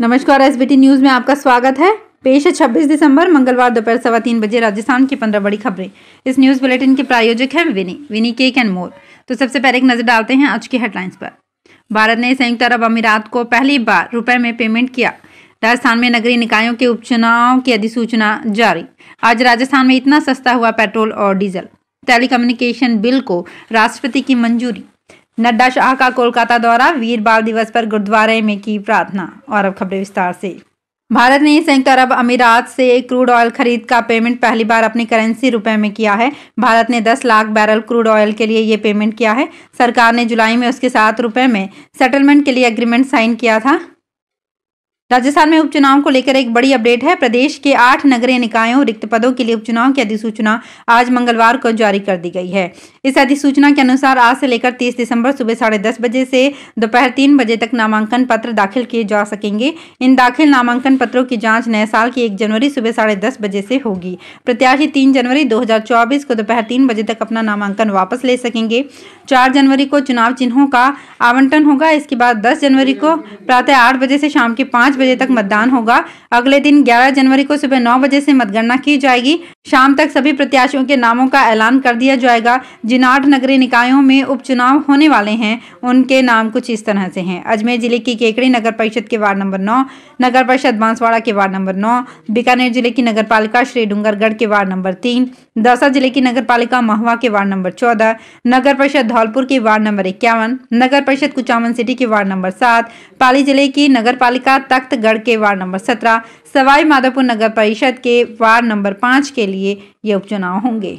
नमस्कार S news में आपका स्वागत है पेश है छब्बीस दिसंबर मंगलवार दोपहर सवा तीन बजे राजस्थान की पंद्रह बड़ी खबरें इस न्यूज़ बुलेटिन के प्रायोजक हैं विनी विनी केक एंड मोर तो सबसे पहले एक नज़र डालते हैं आज की हेडलाइंस पर भारत ने संयुक्त अरब अमीरात को पहली बार रुपए में पेमेंट किया राजस्थान में नगरीय निकायों के उपचुनाव की अधिसूचना जारी आज राजस्थान में इतना सस्ता हुआ पेट्रोल और डीजल टेलीकम्युनिकेशन बिल को राष्ट्रपति की मंजूरी नड्डा शाह का कोलकाता दौरा वीर बाल दिवस पर गुरुद्वारे में की प्रार्थना और अब खबरें विस्तार से भारत ने संयुक्त अरब अमीरात से क्रूड ऑयल खरीद का पेमेंट पहली बार अपनी करेंसी रुपए में किया है भारत ने 10 लाख बैरल क्रूड ऑयल के लिए ये पेमेंट किया है सरकार ने जुलाई में उसके साथ रुपए में सेटलमेंट के लिए एग्रीमेंट साइन किया था राजस्थान में उपचुनाव को लेकर एक बड़ी अपडेट है प्रदेश के आठ नगरीय निकायों रिक्त पदों के लिए उपचुनाव की अधिसूचना आज मंगलवार को जारी कर दी गई है इस अधिसूचना के अनुसार आज से लेकर 30 दिसंबर सुबह साढ़े दस बजे से दोपहर तीन बजे तक नामांकन पत्र दाखिल किए जा सकेंगे इन दाखिल नामांकन पत्रों की जाँच नए साल की एक जनवरी सुबह साढ़े दस बजे से होगी प्रत्याशी तीन जनवरी दो को दोपहर तीन बजे तक अपना नामांकन वापस ले सकेंगे चार जनवरी को चुनाव चिन्हों का आवंटन होगा इसके बाद दस जनवरी को प्रातः आठ बजे से शाम के पाँच बजे तक मतदान होगा अगले दिन 11 जनवरी को सुबह नौ बजे से मतगणना की जाएगी शाम तक सभी प्रत्याशियों के नामों का ऐलान कर दिया जाएगा जिन आठ नगरीय निकायों में उपचुनाव होने वाले हैं उनके नाम कुछ इस तरह से हैं अजमेर जिले की केकड़ी नगर परिषद के वार्ड नंबर नौ नगर परिषद बांसवाड़ा के वार्ड नंबर नौ बीकानेर जिले की नगर पालिका श्री डूंगरगढ़ के वार्ड नंबर तीन दौसा जिले की नगर पालिका महुआ के वार्ड नंबर चौदह नगर परिषद धौलपुर के वार्ड नंबर इक्यावन नगर परिषद कुचामन सिटी के वार्ड नंबर सात पाली जिले की नगर पालिका तक तख्तगढ़ के वार्ड नंबर सत्रह सवाई माधोपुर नगर परिषद के वार्ड नंबर पाँच के लिए ये उपचुनाव होंगे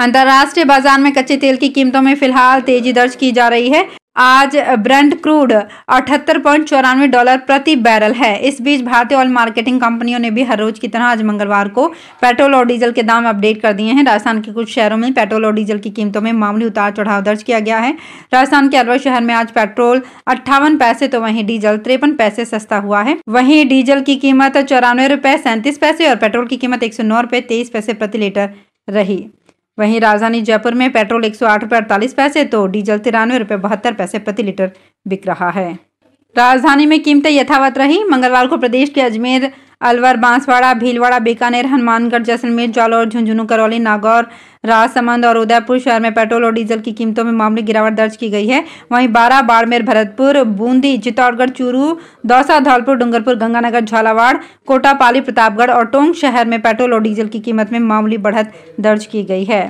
अंतर्राष्ट्रीय बाजार में कच्चे तेल की कीमतों में फिलहाल तेजी दर्ज की जा रही है आज ब्रांड क्रूड अठहत्तर पॉइंट चौरानवे डॉलर प्रति बैरल है इस बीच भारतीय ऑयल मार्केटिंग कंपनियों ने भी हर रोज की तरह आज मंगलवार को पेट्रोल और डीजल के दाम अपडेट कर दिए हैं राजस्थान के कुछ शहरों में पेट्रोल और डीजल की कीमतों में मामूली उतार चढ़ाव दर्ज किया गया है राजस्थान के अलवर शहर में आज पेट्रोल अट्ठावन पैसे तो वहीं डीजल तिरपन पैसे सस्ता हुआ है वहीं डीजल की कीमत चौरानवे रुपए सैंतीस पैसे और पेट्रोल की कीमत एक सौ नौ रुपए तेईस पैसे प्रति लीटर रही वहीं राजधानी जयपुर में पेट्रोल एक सौ पैसे तो डीजल तिरानवे रुपये बहत्तर पैसे प्रति लीटर बिक रहा है राजधानी में कीमतें यथावत रही मंगलवार को प्रदेश के अजमेर अलवर बांसवाड़ा भीलवाड़ा बीकानेर हनुमानगढ़ जैसलमेर जालौर झुंझुनू करौली नागौर राजसमंद और उदयपुर शहर में पेट्रोल और डीजल की कीमतों में मामूली गिरावट दर्ज की गई है वहीं बारह बाड़मेर भरतपुर बूंदी चित्तौड़गढ़ चूरू दौसा धौलपुर डूंगरपुर गंगानगर झालावाड़ कोटा पाली प्रतापगढ़ और टोंग शहर में पेट्रोल और डीजल की कीमत में मामूली बढ़त दर्ज की गई है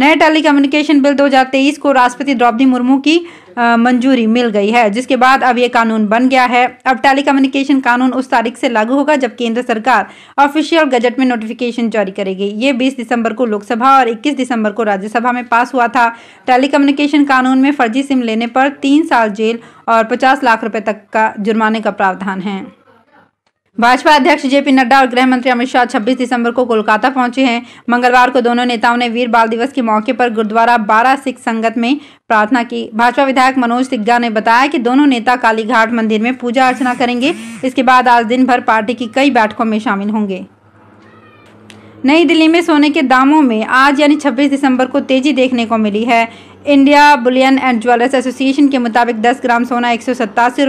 नए टेलीकम्युनिकेशन बिल 2023 को राष्ट्रपति द्रौपदी मुर्मू की मंजूरी मिल गई है जिसके बाद अब ये कानून बन गया है अब कम्युनिकेशन कानून उस तारीख से लागू होगा जब केंद्र सरकार ऑफिशियल गजट में नोटिफिकेशन जारी करेगी ये बीस दिसंबर को लोकसभा और इक्कीस दिसंबर को राज्यसभा में पास हुआ था टेलीकम्युनिकेशन कानून में फर्जी सिम लेने पर तीन साल जेल और पचास लाख रुपए तक का जुर्माने का प्रावधान है भाजपा अध्यक्ष जेपी नड्डा और गृह मंत्री अमित शाह 26 दिसंबर को कोलकाता पहुंचे हैं मंगलवार को दोनों नेताओं ने वीर बाल दिवस के मौके पर गुरुद्वारा बारह सिख संगत में प्रार्थना की भाजपा विधायक मनोज सिग्गा ने बताया कि दोनों नेता कालीघाट मंदिर में पूजा अर्चना करेंगे इसके बाद आज दिन भर पार्टी की कई बैठकों में शामिल होंगे नई दिल्ली में सोने के दामों में आज यानी 26 दिसंबर को तेजी देखने को मिली है India bullion and jewellers association के मुताबिक 10 ग्राम सोना एक सौ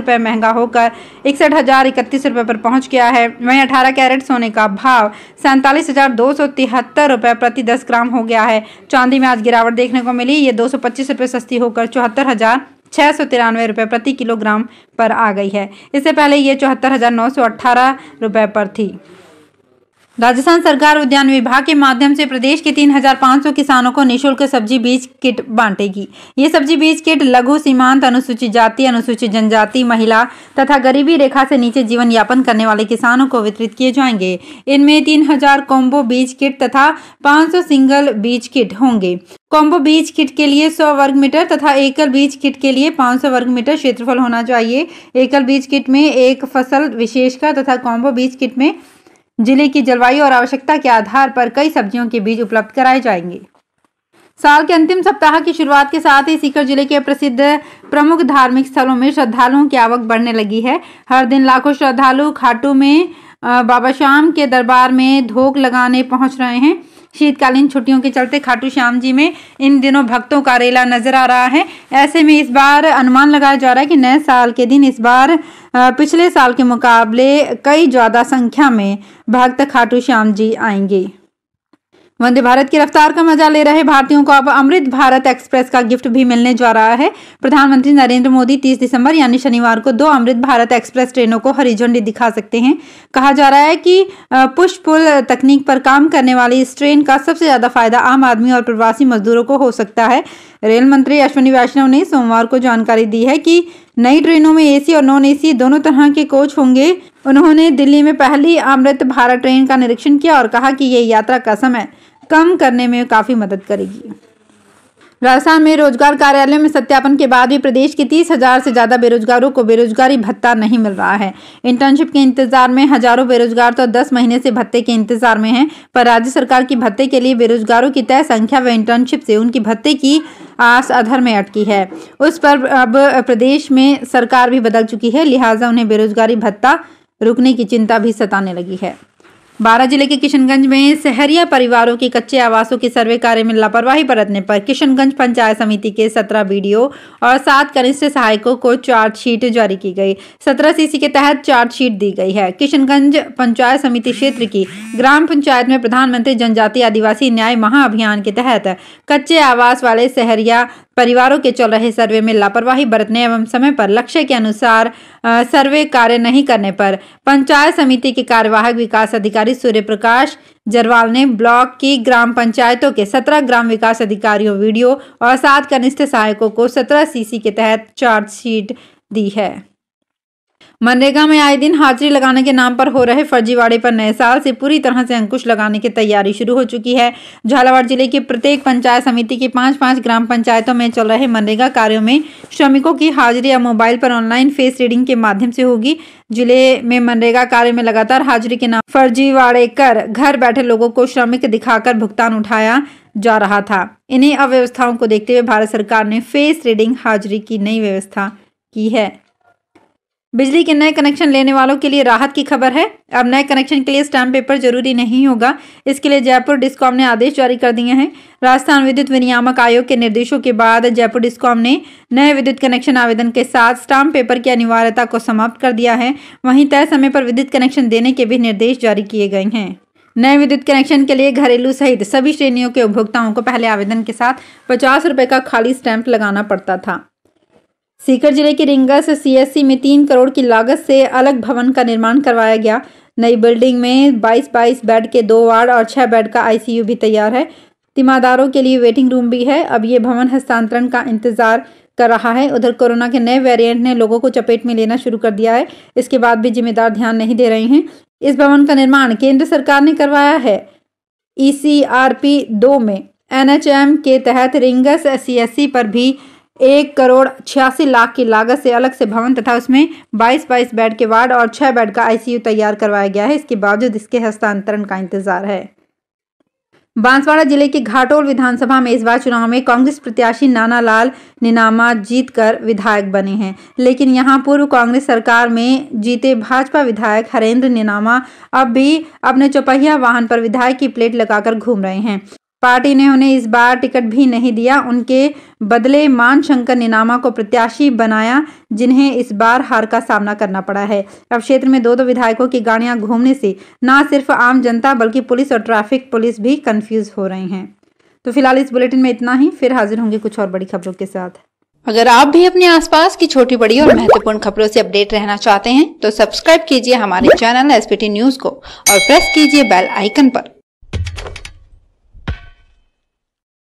महंगा होकर इकसठ हज़ार इकतीस रुपये पर पहुंच गया है वहीं 18 कैरेट सोने का भाव सैंतालीस हज़ार दो सौ तिहत्तर रुपये प्रति 10 ग्राम हो गया है चांदी में आज गिरावट देखने को मिली ये दो सौ पच्चीस रुपये सस्ती होकर चौहत्तर हज़ार छः सौ तिरानवे रुपये प्रति किलोग्राम पर आ गई है इससे पहले ये चौहत्तर हज़ार नौ सौ अट्ठारह रुपये पर थी राजस्थान सरकार उद्यान विभाग के माध्यम से प्रदेश के 3,500 किसानों को निशुल्क सब्जी बीज किट बांटेगी ये सब्जी बीज किट लघु सीमांत अनुसूचित जाति अनुसूचित जनजाति महिला तथा गरीबी रेखा से नीचे जीवन यापन करने वाले किसानों को वितरित किए जाएंगे इनमें 3,000 कॉम्बो बीज किट तथा 500 सिंगल बीज किट होंगे कॉम्बो बीज किट के लिए 100 वर्ग मीटर तथा एकल बीज किट के लिए 500 वर्ग मीटर क्षेत्रफल होना चाहिए एकल बीज किट में एक फसल विशेष का तथा कॉम्बो बीज किट में जिले की जलवायु और आवश्यकता के आधार पर कई सब्जियों के बीज उपलब्ध कराए जाएंगे साल के अंतिम सप्ताह की शुरुआत के साथ ही सीकर जिले के प्रसिद्ध प्रमुख धार्मिक स्थलों में श्रद्धालुओं की आवक बढ़ने लगी है हर दिन लाखों श्रद्धालु खाटू में बाबा श्याम के दरबार में धोख लगाने पहुंच रहे हैं शीतकालीन छुट्टियों के चलते खाटू श्याम जी में इन दिनों भक्तों का रेला नजर आ रहा है ऐसे में इस बार अनुमान लगाया जा रहा है कि नए साल के दिन इस बार पिछले साल के मुकाबले कई ज़्यादा संख्या में भक्त खाटू श्याम जी आएंगे वंदे भारत की रफ्तार का मजा ले रहे भारतीयों को अब अमृत भारत एक्सप्रेस का गिफ्ट भी मिलने जा रहा है प्रधानमंत्री नरेंद्र मोदी 30 दिसंबर यानी शनिवार को दो अमृत भारत एक्सप्रेस ट्रेनों को हरी झंडी दिखा सकते हैं कहा जा रहा है कि पुश पुल तकनीक पर काम करने वाली इस ट्रेन का सबसे ज़्यादा फायदा आम आदमी और प्रवासी मजदूरों को हो सकता है रेल मंत्री अश्विनी वैष्णव ने सोमवार को जानकारी दी है कि नई ट्रेनों में एसी और नॉन एसी दोनों तरह के कोच होंगे उन्होंने दिल्ली में पहली अमृत भारत ट्रेन का निरीक्षण किया और कहा कि ये यात्रा का समय कम करने में काफ़ी मदद करेगी राजस्थान में रोजगार कार्यालय में सत्यापन के बाद भी प्रदेश के तीस हजार से ज्यादा बेरोजगारों को बेरोजगारी भत्ता नहीं मिल रहा है इंटर्नशिप के इंतजार में हजारों बेरोजगार तो दस महीने से भत्ते के इंतजार में हैं पर राज्य सरकार की भत्ते के लिए बेरोजगारों की तय संख्या व इंटर्नशिप से उनकी भत्ते की आस अधर में अटकी है उस पर अब प्रदेश में सरकार भी बदल चुकी है लिहाजा उन्हें बेरोजगारी भत्ता रुकने की चिंता भी सताने लगी है बारा जिले के किशनगंज में शहरिया परिवारों के कच्चे आवासों के सर्वे कार्य में लापरवाही बरतने पर किशनगंज पंचायत समिति के सत्रह बीडीओ और सात कनिष्ठ सहायकों को चार्जशीट जारी की गई सत्रह सीसी के तहत चार्जशीट दी गई है किशनगंज पंचायत समिति क्षेत्र की ग्राम पंचायत में प्रधानमंत्री जनजातीय आदिवासी न्याय महाअभियान के तहत कच्चे आवास वाले शहरिया परिवारों के चल रहे सर्वे में लापरवाही बरतने एवं समय पर लक्ष्य के अनुसार सर्वे कार्य नहीं करने पर पंचायत समिति के कार्यवाहक विकास अधिकारी सूर्य प्रकाश जरवाल ने ब्लॉक की ग्राम पंचायतों के सत्रह ग्राम विकास अधिकारियों वीडियो और सात कनिष्ठ सहायकों को सत्रह सीसी के तहत चार्जशीट दी है मनरेगा में आए दिन हाजिरी लगाने के नाम पर हो रहे फर्जीवाड़े पर नए साल से पूरी तरह से अंकुश लगाने की तैयारी शुरू हो चुकी है झालावाड़ जिले की प्रत्येक पंचायत समिति की पांच पांच ग्राम पंचायतों में चल रहे मनरेगा कार्यों में श्रमिकों की हाजिरी या मोबाइल पर ऑनलाइन फेस रीडिंग के माध्यम से होगी जिले में मनरेगा कार्य में लगातार हाजिरी के नाम फर्जीवाड़े कर घर बैठे लोगों को श्रमिक दिखाकर भुगतान उठाया जा रहा था इन्हीं अव्यवस्थाओं को देखते हुए भारत सरकार ने फेस रीडिंग हाजिरी की नई व्यवस्था की है बिजली के नए कनेक्शन लेने वालों के लिए राहत की खबर है अब नए कनेक्शन के लिए स्टैम्प पेपर जरूरी नहीं होगा इसके लिए जयपुर डिस्कॉम ने आदेश जारी कर दिए हैं राजस्थान विद्युत विनियामक आयोग के निर्देशों के बाद जयपुर डिस्कॉम ने नए विद्युत कनेक्शन आवेदन के साथ स्टाम्प पेपर की अनिवार्यता को समाप्त कर दिया है वहीं तय समय पर विद्युत कनेक्शन देने के भी निर्देश जारी किए गए हैं नए विद्युत कनेक्शन के लिए घरेलू सहित सभी श्रेणियों के उपभोक्ताओं को पहले आवेदन के साथ पचास रुपये का खाली स्टैंप लगाना पड़ता था सीकर जिले के रिंगा से सीएससी में तीन करोड़ की लागत से अलग भवन का निर्माण करवाया गया नई बिल्डिंग में 22 22 बेड के दो वार्ड और छह बेड का आईसीयू भी तैयार है तिमादारों के लिए वेटिंग रूम भी है अब ये भवन हस्तांतरण का इंतजार कर रहा है उधर कोरोना के नए वेरिएंट ने लोगों को चपेट में लेना शुरू कर दिया है इसके बाद भी जिम्मेदार ध्यान नहीं दे रहे हैं इस भवन का निर्माण केंद्र सरकार ने करवाया है ई सी आर पी दो में एन एच एम के तहत रिंगस सी एस सी पर भी एक करोड़ छियासी लाख की लागत से अलग से भवन तथा उसमें बाईस बाईस बेड के वार्ड और छह बेड का आईसीयू तैयार करवाया गया है इसके बावजूद इसके हस्तांतरण का इंतजार है बांसवाड़ा जिले के घाटोल विधानसभा में इस बार चुनाव में कांग्रेस प्रत्याशी नाना लाल निनामा जीतकर विधायक बने हैं लेकिन यहां पूर्व कांग्रेस सरकार में जीते भाजपा विधायक हरेंद्र निनामा अब भी अपने चौपहिया वाहन पर विधायक की प्लेट लगाकर घूम रहे हैं पार्टी ने उन्हें इस बार टिकट भी नहीं दिया उनके बदले मान शंकर निनामा को प्रत्याशी बनाया जिन्हें इस बार हार का सामना करना पड़ा है अब क्षेत्र में दो दो विधायकों की गाड़ियां घूमने से न सिर्फ आम जनता बल्कि पुलिस और ट्रैफिक पुलिस भी कंफ्यूज हो रहे हैं तो फिलहाल इस बुलेटिन में इतना ही फिर हाजिर होंगे कुछ और बड़ी खबरों के साथ अगर आप भी अपने आसपास की छोटी बड़ी और महत्वपूर्ण खबरों से अपडेट रहना चाहते हैं तो सब्सक्राइब कीजिए हमारे चैनल एसपीटी न्यूज को और प्रेस कीजिए बेल आइकन पर